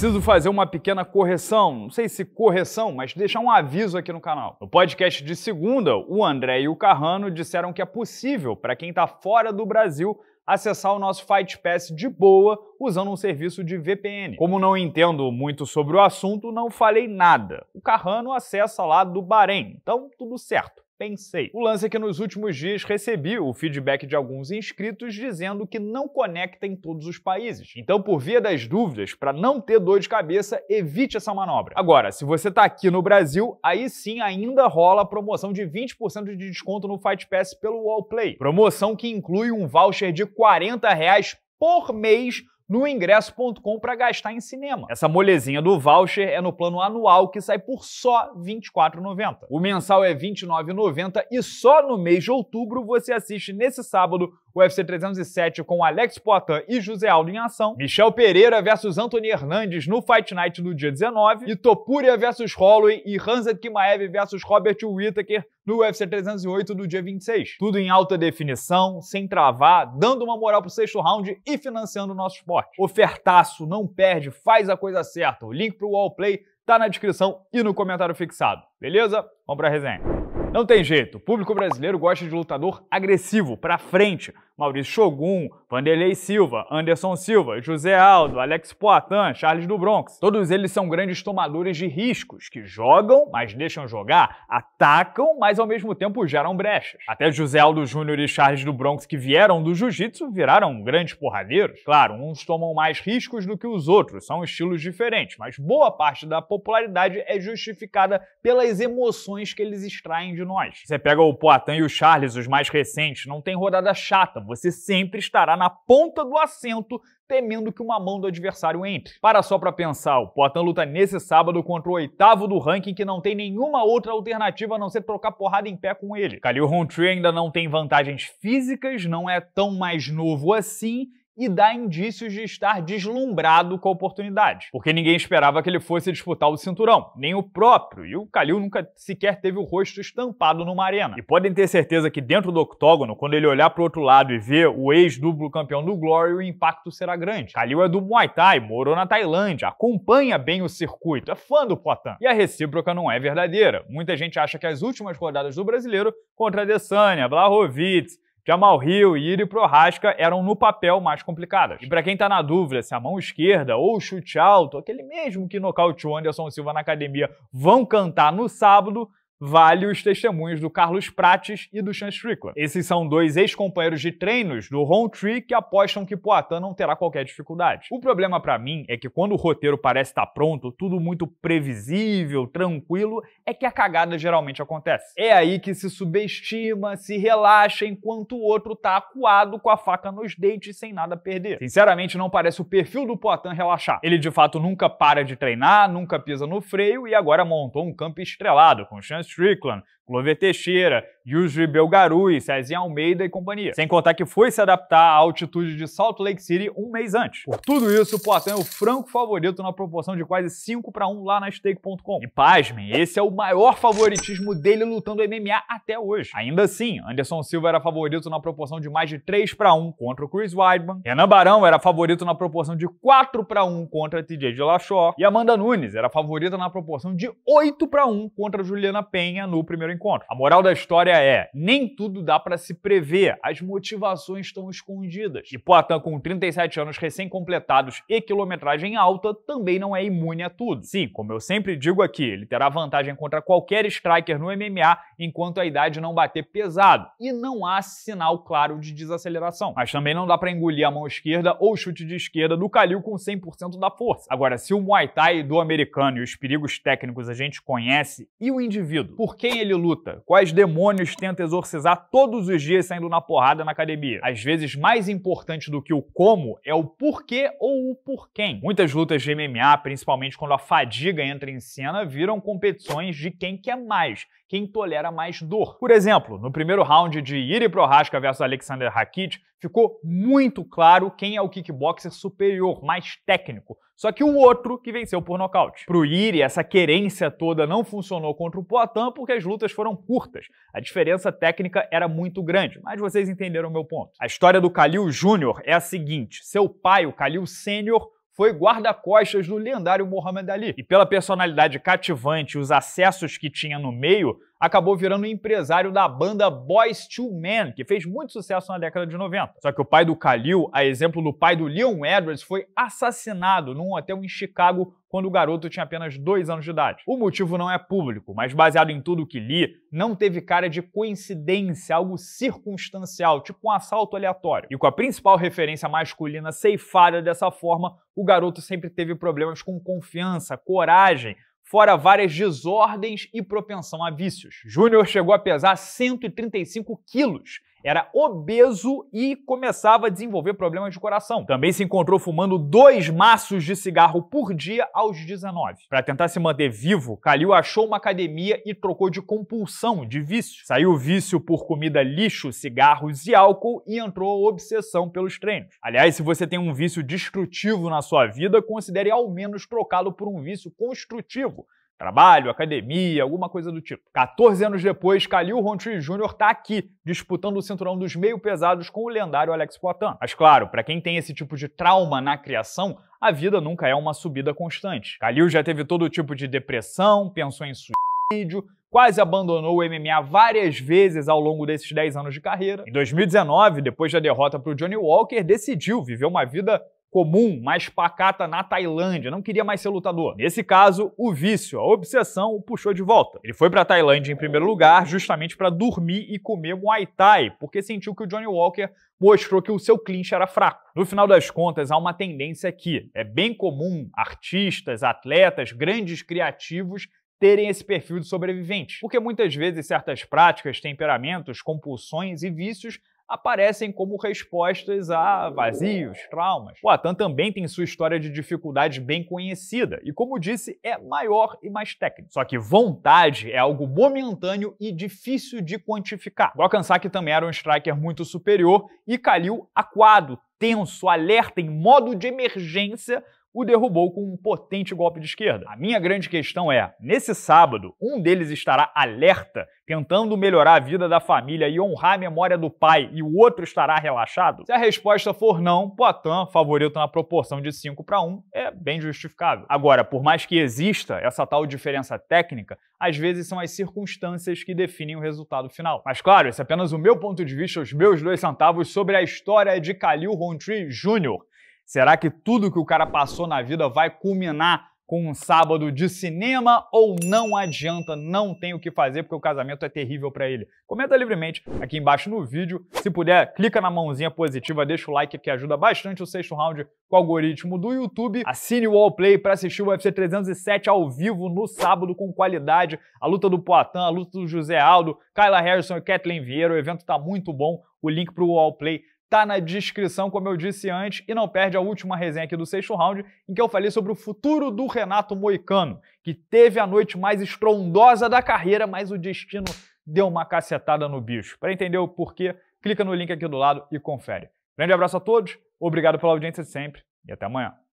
preciso fazer uma pequena correção, não sei se correção, mas deixar um aviso aqui no canal. No podcast de segunda, o André e o Carrano disseram que é possível para quem está fora do Brasil acessar o nosso Fight Pass de boa usando um serviço de VPN. Como não entendo muito sobre o assunto, não falei nada. O Carrano acessa lá do Bahrein, então tudo certo pensei. O lance é que nos últimos dias recebi o feedback de alguns inscritos dizendo que não conecta em todos os países. Então, por via das dúvidas, para não ter dor de cabeça, evite essa manobra. Agora, se você está aqui no Brasil, aí sim ainda rola a promoção de 20% de desconto no Fight Pass pelo Wallplay. Promoção que inclui um voucher de 40 reais por mês no ingresso.com para gastar em cinema. Essa molezinha do voucher é no plano anual que sai por só R$ 24,90. O mensal é R$ 29,90 e só no mês de outubro você assiste nesse sábado o UFC 307 com Alex Poitin e José Aldo em ação, Michel Pereira versus Anthony Hernandes no Fight Night no dia 19 e Topuria versus Holloway e Hansa Kimaev versus Robert Whittaker no UFC 308 do dia 26. Tudo em alta definição, sem travar, dando uma moral pro sexto round e financiando o nosso esporte. Ofertaço, não perde, faz a coisa certa. O link pro Wallplay tá na descrição e no comentário fixado. Beleza? Vamos pra resenha. Não tem jeito, o público brasileiro gosta de lutador agressivo, pra frente, Maurício Shogun, Vanderlei Silva, Anderson Silva, José Aldo, Alex Poitin, Charles do Bronx. Todos eles são grandes tomadores de riscos, que jogam, mas deixam jogar, atacam, mas ao mesmo tempo geram brechas. Até José Aldo Júnior e Charles do Bronx, que vieram do jiu-jitsu, viraram grandes porradeiros. Claro, uns tomam mais riscos do que os outros, são estilos diferentes, mas boa parte da popularidade é justificada pelas emoções que eles extraem de nós. Você pega o Poitin e o Charles, os mais recentes, não tem rodada chata, você sempre estará na ponta do assento temendo que uma mão do adversário entre. Para só para pensar, o Poitin luta nesse sábado contra o oitavo do ranking que não tem nenhuma outra alternativa a não ser trocar porrada em pé com ele. Khalil Rountree ainda não tem vantagens físicas, não é tão mais novo assim e dá indícios de estar deslumbrado com a oportunidade, porque ninguém esperava que ele fosse disputar o cinturão, nem o próprio, e o Kalil nunca sequer teve o rosto estampado numa arena. E podem ter certeza que dentro do octógono, quando ele olhar para outro lado e ver o ex-duplo campeão do Glory, o impacto será grande. Kalil é do Muay Thai, morou na Tailândia, acompanha bem o circuito, é fã do Potan. E a recíproca não é verdadeira. Muita gente acha que as últimas rodadas do brasileiro contra Adesanya, Blahovic, Jamal Rio e Iri Prohaska eram no papel mais complicadas. E para quem tá na dúvida se a mão esquerda ou o chute alto, aquele mesmo que nocauteou Anderson Silva na academia, vão cantar no sábado, vale os testemunhos do Carlos Prates e do Sean Strickland. Esses são dois ex-companheiros de treinos do Home Tree que apostam que Poatan não terá qualquer dificuldade. O problema para mim é que quando o roteiro parece estar tá pronto, tudo muito previsível, tranquilo, é que a cagada geralmente acontece. É aí que se subestima, se relaxa enquanto o outro tá acuado com a faca nos dentes sem nada perder. Sinceramente, não parece o perfil do Poatan relaxar. Ele de fato nunca para de treinar, nunca pisa no freio e agora montou um campo estrelado com Sean Strickland, Clover Teixeira, Yusri Belgarui, Cezinha Almeida e companhia. Sem contar que foi se adaptar à altitude de Salt Lake City um mês antes. Por tudo isso, o Poitin é o franco favorito na proporção de quase 5 para 1 lá na stake.com. E pasmem, esse é o maior favoritismo dele lutando MMA até hoje. Ainda assim, Anderson Silva era favorito na proporção de mais de 3 para 1 contra o Chris Weidman, Renan Barão era favorito na proporção de 4 para 1 contra TJ Dillashaw e Amanda Nunes era favorita na proporção de 8 para 1 contra Juliana Penha no primeiro encontro. A moral da história é: nem tudo dá para se prever, as motivações estão escondidas. E Poitin, com 37 anos recém-completados e quilometragem alta, também não é imune a tudo. Sim, como eu sempre digo aqui, ele terá vantagem contra qualquer striker no MMA enquanto a idade não bater pesado. E não há sinal claro de desaceleração. Mas também não dá para engolir a mão esquerda ou chute de esquerda do Kalil com 100% da força. Agora, se o Muay Thai do americano e os perigos técnicos a gente conhece, e o indivíduo, por quem ele luta? luta? Quais demônios tenta exorcizar todos os dias saindo na porrada na academia? Às vezes, mais importante do que o como é o porquê ou o porquê. Muitas lutas de MMA, principalmente quando a fadiga entra em cena, viram competições de quem quer mais, quem tolera mais dor. Por exemplo, no primeiro round de Iri Prohaska versus Alexander Rakit, ficou muito claro quem é o kickboxer superior, mais técnico, só que o outro que venceu por nocaute. Pro Iri, essa querência toda não funcionou contra o Poitin porque as lutas foram curtas. A diferença técnica era muito grande, mas vocês entenderam o meu ponto. A história do Kalil Júnior é a seguinte: seu pai, o Kalil Sênior, foi guarda-costas do lendário Muhammad Ali. E pela personalidade cativante e os acessos que tinha no meio, acabou virando empresário da banda Boys to Men, que fez muito sucesso na década de 90. Só que o pai do Khalil, a exemplo do pai do Leon Edwards, foi assassinado num hotel em Chicago quando o garoto tinha apenas dois anos de idade. O motivo não é público, mas baseado em tudo que li, não teve cara de coincidência, algo circunstancial, tipo um assalto aleatório. E com a principal referência masculina ceifada dessa forma, o garoto sempre teve problemas com confiança, coragem, fora várias desordens e propensão a vícios. Júnior chegou a pesar 135 quilos era obeso e começava a desenvolver problemas de coração. Também se encontrou fumando dois maços de cigarro por dia aos 19. Para tentar se manter vivo, Calil achou uma academia e trocou de compulsão, de vício. Saiu vício por comida lixo, cigarros e álcool e entrou a obsessão pelos treinos. Aliás, se você tem um vício destrutivo na sua vida, considere ao menos trocá-lo por um vício construtivo Trabalho, academia, alguma coisa do tipo. 14 anos depois, Khalil Rountree Jr. está aqui, disputando o cinturão dos meio pesados com o lendário Alex Poitin. Mas claro, para quem tem esse tipo de trauma na criação, a vida nunca é uma subida constante. Khalil já teve todo tipo de depressão, pensou em suicídio, quase abandonou o MMA várias vezes ao longo desses 10 anos de carreira. Em 2019, depois da derrota para o Johnny Walker, decidiu viver uma vida comum, mais pacata na Tailândia, não queria mais ser lutador. Nesse caso, o vício, a obsessão o puxou de volta. Ele foi para Tailândia em primeiro lugar, justamente para dormir e comer Muay Thai, porque sentiu que o Johnny Walker mostrou que o seu clinch era fraco. No final das contas, há uma tendência aqui. É bem comum artistas, atletas, grandes criativos terem esse perfil de sobrevivente. Porque muitas vezes certas práticas, temperamentos, compulsões e vícios aparecem como respostas a vazios, traumas. O Atan também tem sua história de dificuldades bem conhecida e, como disse, é maior e mais técnico. Só que vontade é algo momentâneo e difícil de quantificar. Gokansaki também era um striker muito superior e Kalil aquado, tenso, alerta, em modo de emergência o derrubou com um potente golpe de esquerda. A minha grande questão é: nesse sábado, um deles estará alerta, tentando melhorar a vida da família e honrar a memória do pai, e o outro estará relaxado? Se a resposta for não, Poitin, favorito na proporção de 5 para 1, é bem justificável. Agora, por mais que exista essa tal diferença técnica, às vezes são as circunstâncias que definem o resultado final. Mas claro, esse é apenas o meu ponto de vista, os meus dois centavos sobre a história de Khalil Rountree Jr. Será que tudo que o cara passou na vida vai culminar com um sábado de cinema ou não adianta, não tem o que fazer porque o casamento é terrível para ele? Comenta livremente aqui embaixo no vídeo. Se puder, clica na mãozinha positiva, deixa o like que ajuda bastante o sexto round com o algoritmo do YouTube. Assine o Wallplay para assistir o UFC 307 ao vivo no sábado com qualidade. A luta do Poitin, a luta do José Aldo, Kyla Harrison e Kathleen Vieira. O evento tá muito bom. O link para o Wallplay tá na descrição, como eu disse antes, e não perde a última resenha aqui do sexto round, em que eu falei sobre o futuro do Renato Moicano, que teve a noite mais estrondosa da carreira, mas o destino deu uma cacetada no bicho. Para entender o porquê, clica no link aqui do lado e confere. Grande abraço a todos, obrigado pela audiência de sempre e até amanhã.